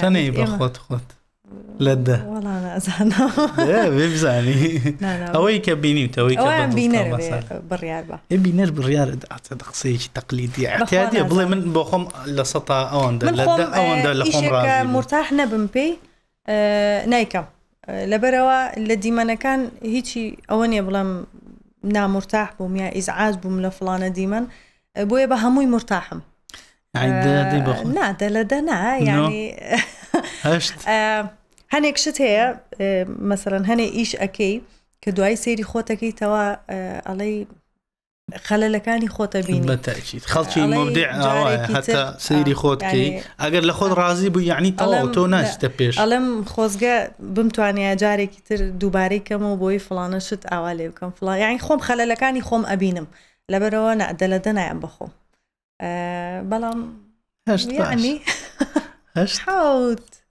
كان يبغى خوت خوت لا والله انا زعلان لا بيفزعني لا لا اوي كبيني انت اوي كبيني بالريال با ابي إيه، بالريال تقصي تقليدي اعتيادي بلا من بخم لسطا اوندا لا ده اوندا لخم راضي مرتاح نبم بي آه، نايكا آه، لبروا لديما انا كان هيجي اوني بلا نامرتاح بوم يا ازعاج بوم لفلانه ديما بويا بهموي مرتاحم نادە لە دەنا یعنی هەنێک شت هەیە مەسەرەن هەنێ ئیش ئەەکەی کە دوای سێری خۆتەکەیتەوە ئەڵەی خەلەلەکانی خۆتە بینی خەڵکی مبدعتا سەیری خۆتکەی ئەگەر لە خۆت ڕازی بوو یعنی تەڵاو تۆ ناشتە پێش ئەڵم خۆزگە بمتوانیا جارێکی تر دووبارەی کەمەوە بۆی فڵانە شت ئاوا لێ بکەم فڵان یانی خۆم خەلەلەکانی خۆم ئەبینم لەبەرەوە نەدە لە دەنایان بخۆم بەڵام هەشت حوت